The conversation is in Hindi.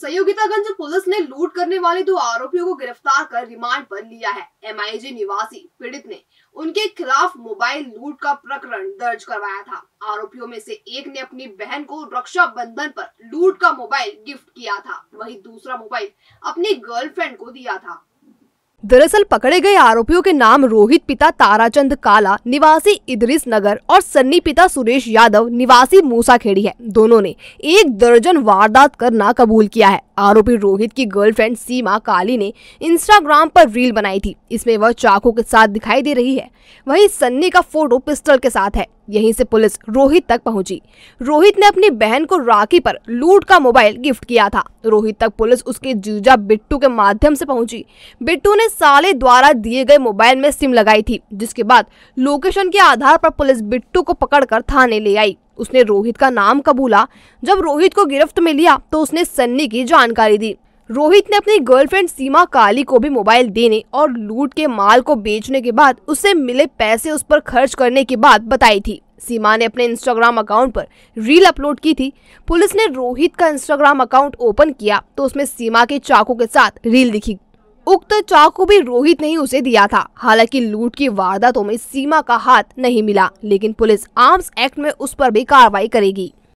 सहयोगितागंज पुलिस ने लूट करने वाले दो आरोपियों को गिरफ्तार कर रिमांड पर लिया है एम निवासी पीड़ित ने उनके खिलाफ मोबाइल लूट का प्रकरण दर्ज करवाया था आरोपियों में से एक ने अपनी बहन को रक्षा बंधन पर लूट का मोबाइल गिफ्ट किया था वहीं दूसरा मोबाइल अपनी गर्लफ्रेंड को दिया था दरअसल पकड़े गए आरोपियों के नाम रोहित पिता ताराचंद काला निवासी इदरिस नगर और सन्नी पिता सुरेश यादव निवासी मूसाखेड़ी है दोनों ने एक दर्जन वारदात करना कबूल किया है आरोपी रोहित की गर्लफ्रेंड सीमा काली ने इंस्टाग्राम पर रील बनाई थी इसमें वह चाकू के साथ दिखाई दे रही है वही सन्नी का फोटो पिस्टल के साथ है यहीं से पुलिस रोहित तक पहुंची रोहित ने अपनी बहन को राखी पर लूट का मोबाइल गिफ्ट किया था रोहित तक पुलिस उसके जीजा बिट्टू के माध्यम से पहुंची बिट्टू ने साले द्वारा दिए गए मोबाइल में सिम लगाई थी जिसके बाद लोकेशन के आधार पर पुलिस बिट्टू को पकड़कर थाने ले आई उसने रोहित का नाम कबूला जब रोहित को गिरफ्त में लिया तो उसने सन्नी की जानकारी दी रोहित ने अपनी गर्लफ्रेंड सीमा काली को भी मोबाइल देने और लूट के माल को बेचने के बाद उससे मिले पैसे उस पर खर्च करने की बात बताई थी सीमा ने अपने इंस्टाग्राम अकाउंट पर रील अपलोड की थी पुलिस ने रोहित का इंस्टाग्राम अकाउंट ओपन किया तो उसमें सीमा के चाकू के साथ रील दिखी उक्त चाकू भी रोहित ने ही उसे दिया था हालांकि लूट की वारदातों में सीमा का हाथ नहीं मिला लेकिन पुलिस आर्म्स एक्ट में उस पर भी कार्रवाई करेगी